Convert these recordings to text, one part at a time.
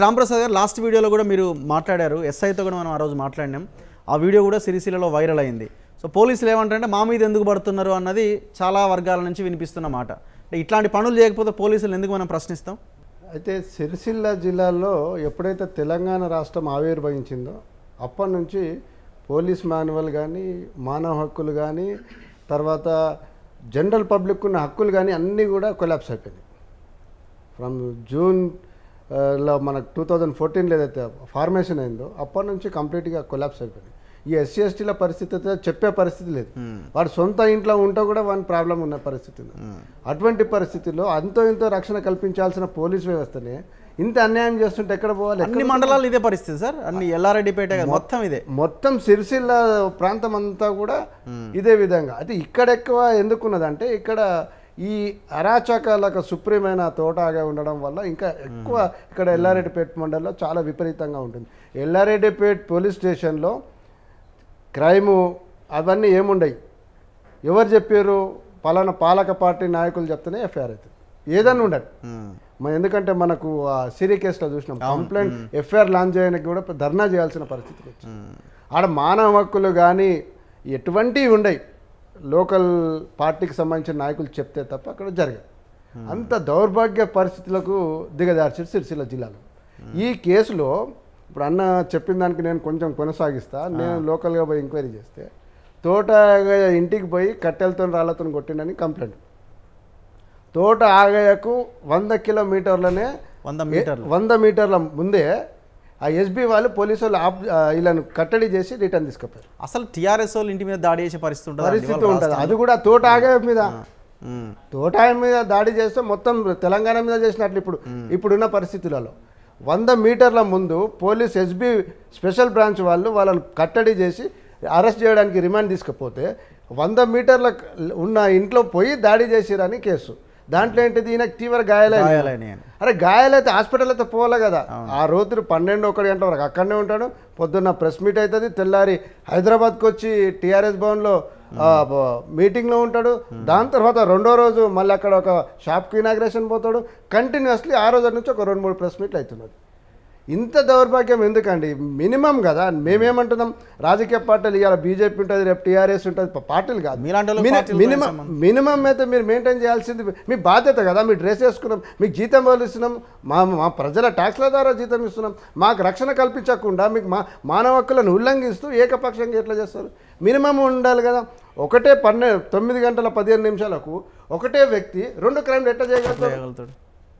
రామప్రసాద్ గారు లాస్ట్ వీడియోలో కూడా మీరు మాట్లాడారు ఎస్ఐతో కూడా మనం ఆ రోజు మాట్లాడినాం ఆ వీడియో కూడా సిరిసిలలో వైరల్ అయింది సో పోలీసులు ఏమంటారంటే మా మీద ఎందుకు పడుతున్నారు అన్నది చాలా వర్గాల నుంచి వినిపిస్తున్న మాట అంటే ఇట్లాంటి పనులు చేయకపోతే పోలీసులు ఎందుకు మనం ప్రశ్నిస్తాం అయితే సిరిసిల్ల జిల్లాలో ఎప్పుడైతే తెలంగాణ రాష్ట్రం ఆవిర్భవించిందో అప్పటి నుంచి పోలీస్ మాన్యువల్ కానీ మానవ హక్కులు కానీ తర్వాత జనరల్ పబ్లిక్ ఉన్న హక్కులు కానీ అన్నీ కూడా కొలాప్స్ అయిపోయినాయి ఫ్రమ్ జూన్ లో మనకు టూ థౌజండ్ ఫోర్టీన్లో ఏదైతే ఫార్మేషన్ అయిందో అప్పటి నుంచి కంప్లీట్గా కొలాప్స్ అయిపోయింది ఈ ఎస్సీ ఎస్టీల పరిస్థితి అయితే చెప్పే పరిస్థితి లేదు hmm. వాడు సొంత ఇంట్లో ఉంటే కూడా వాని ప్రాబ్లం ఉన్న పరిస్థితి ఉంది hmm. అటువంటి పరిస్థితిలో అంతో ఇంతో రక్షణ కల్పించాల్సిన పోలీస్ వ్యవస్థని ఇంత అన్యాయం చేస్తుంటే ఎక్కడ పోవాలి అన్ని మండలాలు ఇదే పరిస్థితి సార్ అన్ని ఎల్లారెడ్డిపేట మొత్తం ఇదే మొత్తం సిరిసిల్ల ప్రాంతం అంతా కూడా hmm. ఇదే విధంగా అయితే ఇక్కడ ఎక్కువ ఎందుకున్నదంటే ఇక్కడ ఈ అరాచకాలకు సుప్రీమైన తోటగా ఉండడం వల్ల ఇంకా ఎక్కువ ఇక్కడ ఎల్లారెడ్డిపేట మండలిలో చాలా విపరీతంగా ఉంటుంది ఎల్లారెడ్డిపేట పోలీస్ స్టేషన్లో క్రైము అవన్నీ ఏముండయి ఎవరు చెప్పారు పలానా పాలక పార్టీ నాయకులు చెప్తేనే ఎఫ్ఐఆర్ అవుతుంది ఏదన్నా ఉండదు ఎందుకంటే మనకు ఆ సిరి కేసులో చూసినాం కంప్లైంట్ ఎఫ్ఐఆర్ లాంచ్ చేయడానికి కూడా ధర్నా చేయాల్సిన పరిస్థితి వచ్చింది ఆడ మానవ హక్కులు కానీ ఎటువంటివి ఉండవు లోకల్ పార్టీకి సంబంధించిన నాయకులు చెప్తే తప్ప అక్కడ జరగదు hmm. అంత దౌర్భాగ్య పరిస్థితులకు దిగజార్చారు సిరిసిల్ల జిల్లాలో hmm. ఈ కేసులో ఇప్పుడు అన్న చెప్పిన దానికి నేను కొంచెం కొనసాగిస్తా hmm. నేను లోకల్గా పోయి ఎంక్వైరీ చేస్తే తోట ఇంటికి పోయి కట్టెలతో రాళ్లతో కొట్టిండని కంప్లైంట్ తోట ఆగయ్యకు వంద కిలోమీటర్లనే వంద మీటర్ వంద మీటర్ల ముందే ఆ ఎస్బీ వాళ్ళు పోలీసు వాళ్ళు ఆప్ వీళ్ళను కట్టడి చేసి రిటర్న్ తీసుకుపోయారు అసలు టీఆర్ఎస్ వాళ్ళు ఇంటి మీద దాడి చేసే పరిస్థితి ఉంటుంది పరిస్థితి ఉంటుంది అది కూడా తోట ఆగే మీద తోట మీద దాడి చేస్తే మొత్తం తెలంగాణ మీద చేసినట్లు ఇప్పుడు ఇప్పుడున్న పరిస్థితులలో వంద మీటర్ల ముందు పోలీస్ ఎస్బీ స్పెషల్ బ్రాంచ్ వాళ్ళు వాళ్ళని కట్టడి చేసి అరెస్ట్ చేయడానికి రిమాండ్ తీసుకపోతే వంద మీటర్ల ఉన్న ఇంట్లో పోయి దాడి చేసిరని కేసు దాంట్లో ఏంటిది ఈయనకు తీవ్ర గాయాలైన అరే గాయాలైతే హాస్పిటల్ అయితే పోవాలి కదా ఆ రోజు పన్నెండు ఒకటి గంటల వరకు అక్కడనే ఉంటాడు పొద్దున్న ప్రెస్ మీట్ అవుతుంది తెల్లారి హైదరాబాద్కి వచ్చి టీఆర్ఎస్ భవన్లో మీటింగ్లో ఉంటాడు దాని తర్వాత రెండో రోజు మళ్ళీ అక్కడ ఒక షాప్కి ఇనాగ్రేషన్ పోతాడు కంటిన్యూస్లీ ఆ రోజు నుంచి ఒక రెండు మూడు ప్రెస్ మీట్లు అవుతున్నాడు ఇంత దౌర్భాగ్యం ఎందుకండి మినిమం కదా మేమేమంటున్నాం రాజకీయ పార్టీలు ఇవాళ బీజేపీ ఉంటుంది రేపు టీఆర్ఎస్ ఉంటుంది పార్టీలు కాదు మినిమం మినిమం అయితే మీరు మెయింటైన్ చేయాల్సింది మీ బాధ్యత కదా మీరు డ్రెస్ వేసుకున్నాం మీకు జీతం వాళ్ళు ఇస్తున్నాం మా మా ప్రజల ట్యాక్స్ల ద్వారా జీతం ఇస్తున్నాం మాకు రక్షణ కల్పించకుండా మీకు మా మానవ హక్కులను ఉల్లంఘిస్తూ ఏకపక్షంగా ఎట్లా చేస్తారు మినిమం ఉండాలి కదా ఒకటే పన్నె తొమ్మిది గంటల పదిహేను నిమిషాలకు ఒకటే వ్యక్తి రెండు క్రైమ్లు ఎట్లా చేయగలుగుతాడు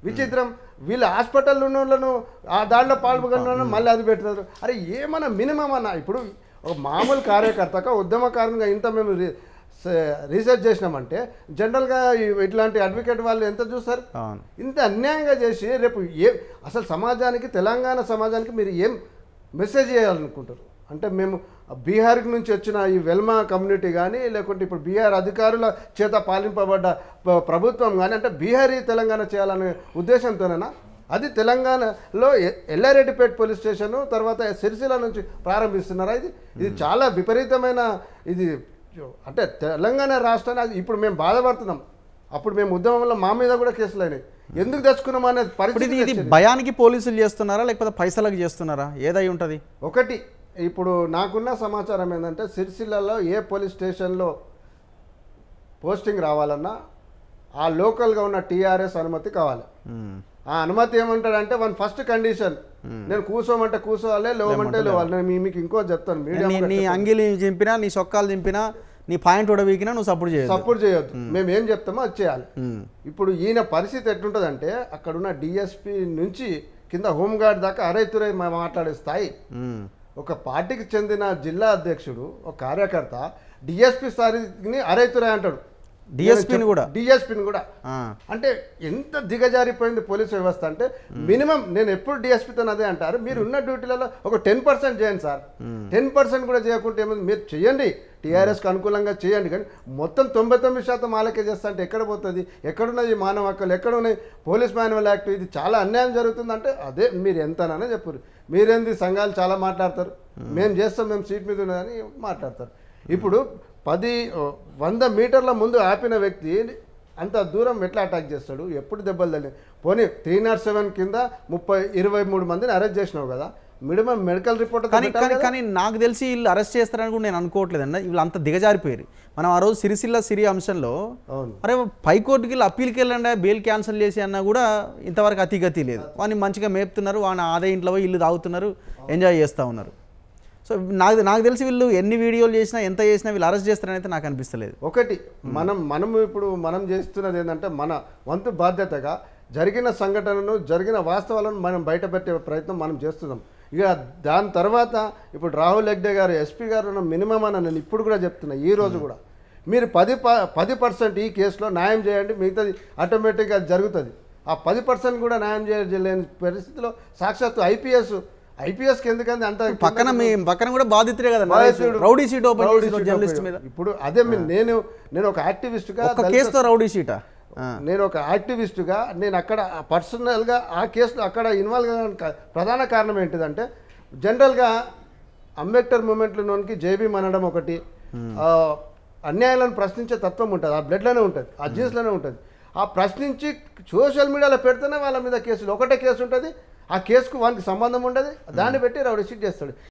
విచిత్రం వీళ్ళు హాస్పిటల్లో ఉన్న వాళ్ళను ఆ దాంట్లో పాల్గొన్న మళ్ళీ అది పెట్టారు అరే ఏమన్నా మినిమం అన్న ఇప్పుడు ఒక మామూలు కార్యకర్తగా కారణంగా ఇంత మేము రీసెర్చ్ చేసినామంటే జనరల్గా ఇట్లాంటి అడ్వకేట్ వాళ్ళు ఎంత చూస్తారు ఇంత అన్యాయంగా చేసి రేపు ఏ అసలు సమాజానికి తెలంగాణ సమాజానికి మీరు ఏం మెసేజ్ చేయాలనుకుంటారు అంటే మేము బీహార్కి నుంచి వచ్చిన ఈ వెల్మా కమ్యూనిటీ కానీ లేకుంటే ఇప్పుడు బీహార్ అధికారుల చేత పాలింపబడ్డ ప్రభుత్వం కానీ అంటే బీహారీ తెలంగాణ చేయాలనే ఉద్దేశంతోనేనా అది తెలంగాణలో ఎల్లారెడ్డిపేట పోలీస్ స్టేషను తర్వాత సిరిసిల్ల నుంచి ప్రారంభిస్తున్నారా ఇది ఇది చాలా విపరీతమైన ఇది అంటే తెలంగాణ రాష్ట్రాన్ని ఇప్పుడు మేము బాధపడుతున్నాం అప్పుడు మేము ఉద్యమంలో మా మీద కూడా కేసులు అయినాయి ఎందుకు తెచ్చుకున్నాం అనేది పరిస్థితి భయానికి పోలీసులు చేస్తున్నారా లేకపోతే పైసలకు చేస్తున్నారా ఏదై ఉంటుంది ఒకటి ఇప్పుడు నాకున్న సమాచారం ఏంటంటే సిరిసిల్లలో ఏ పోలీస్ స్టేషన్లో పోస్టింగ్ రావాలన్నా ఆ లోకల్గా ఉన్న టీఆర్ఎస్ అనుమతి కావాలి ఆ అనుమతి ఏమంటాడంటే వన్ ఫస్ట్ కండిషన్ నేను కూర్చోమంటే కూర్చోవాలి లేవమంటే లేవాలి నేను మీకు ఇంకో చెప్తాను నీ అంగిలి చింపినా నీ సొక్కాలు చింపినా నీ పాయింట్ ఉడవీకినా నువ్వు సపోర్ట్ చేయాలి సపోర్ట్ చేయొద్దు మేము ఏం చెప్తామో అది చేయాలి ఇప్పుడు ఈయన పరిస్థితి ఎట్లుంటుందంటే అక్కడున్న డిఎస్పి నుంచి కింద హోంగార్డ్ దాకా అరైతురై మాట్లాడే స్థాయి ఒక పార్టీకి చెందిన జిల్లా అధ్యక్షుడు ఒక కార్యకర్త డిఎస్పీ సారిని అరైతురాయ్ అంటాడు డిఎస్పీని కూడా డిఎస్పీని కూడా అంటే ఎంత దిగజారిపోయింది పోలీస్ వ్యవస్థ అంటే మినిమం నేను ఎప్పుడు డిఎస్పీతో అదే అంటారు మీరు ఉన్న డ్యూటీలలో ఒక టెన్ పర్సెంట్ చేయండి సార్ టెన్ పర్సెంట్ కూడా చేయకుంటే ఏమైంది మీరు చేయండి టీఆర్ఎస్కి అనుకూలంగా చేయండి కానీ మొత్తం తొంభై తొమ్మిది శాతం ఆలకే చేస్తా అంటే ఎక్కడ పోతుంది ఎక్కడున్నది మానవ హక్కులు ఉన్నాయి పోలీస్ మాన్యువల్ యాక్ట్ ఇది చాలా అన్యాయం జరుగుతుందంటే అదే మీరు ఎంతనైనా చెప్పరు మీరేంది సంఘాలు చాలా మాట్లాడతారు మేము చేస్తాం మేము సీట్ మీద ఉన్నదని మాట్లాడతారు ఇప్పుడు పది వంద మీటర్ల ముందు ఆపిన వ్యక్తి అంత దూరం ఎట్లా అటాక్ చేస్తాడు ఎప్పుడు దెబ్బలు తల్లి పోనీ త్రీ నాట్ సెవెన్ కింద ముప్పై ఇరవై మూడు మందిని అరెస్ట్ చేసినావు కదా మినిమం మెడికల్ రిపోర్ట్ కానీ కానీ నాకు తెలిసి వీళ్ళు అరెస్ట్ చేస్తారని కూడా నేను అనుకోవట్లేదన్న వీళ్ళు అంత దిగజారిపోయారు మనం ఆ రోజు సిరిసిల్ల సిరి అంశంలో అరే పైకోర్టుకి వెళ్ళి అప్పీల్కి వెళ్ళండి బెయిల్ క్యాన్సిల్ చేసి అన్నా కూడా ఇంతవరకు అతిగతి లేదు వాడిని మంచిగా మేపుతున్నారు వాడిని ఆదాయ ఇంట్లో ఇల్లు తాగుతున్నారు ఎంజాయ్ చేస్తూ ఉన్నారు సో నాకు నాకు తెలిసి వీళ్ళు ఎన్ని వీడియోలు చేసినా ఎంత చేసినా వీళ్ళు అరెస్ట్ చేస్తారని అయితే నాకు అనిపిస్తలేదు ఒకటి మనం మనం ఇప్పుడు మనం చేస్తున్నది ఏంటంటే మన వంతు బాధ్యతగా జరిగిన సంఘటనను జరిగిన వాస్తవాలను మనం బయటపెట్టే ప్రయత్నం మనం చేస్తున్నాం ఇక దాని తర్వాత ఇప్పుడు రాహుల్ హెగ్డే గారు ఎస్పీ గారు మినిమం అని నేను ఇప్పుడు కూడా చెప్తున్నా ఈ రోజు కూడా మీరు పది ప పది పర్సెంట్ ఈ కేసులో న్యాయం చేయండి మిగతాది ఆటోమేటిక్గా జరుగుతుంది ఆ పది పర్సెంట్ కూడా న్యాయం చేయలేని పరిస్థితిలో సాక్షాత్తు ఐపీఎస్ ఐపీఎస్ ఎందుకంటే అంత పక్కన పక్కన కూడా బాధితుడే కదా రౌడీ సీట్ ఓపెన్ జర్నలిస్ట్ మీద ఇప్పుడు అదే నేను నేను ఒక యాక్టివిస్ట్గా ఒక కేసుతో రౌడీ సీటా నేను ఒక యాక్టివిస్ట్గా నేను అక్కడ పర్సనల్గా ఆ కేసులో అక్కడ ఇన్వాల్వ్ కావడానికి ప్రధాన కారణం ఏంటిదంటే జనరల్గా అంబేద్కర్ మూమెంట్లోనికి జేబీ అనడం ఒకటి అన్యాయాలను ప్రశ్నించే తత్వం ఉంటుంది ఆ బ్లడ్లోనే ఉంటుంది ఆ జీన్స్లోనే ఉంటుంది ఆ ప్రశ్నించి సోషల్ మీడియాలో పెడితేనే వాళ్ళ మీద కేసులు ఒకటే కేసు ఉంటుంది ఆ కేసుకు వానికి సంబంధం ఉండదు దాన్ని పెట్టి రౌడీ చేస్తాడు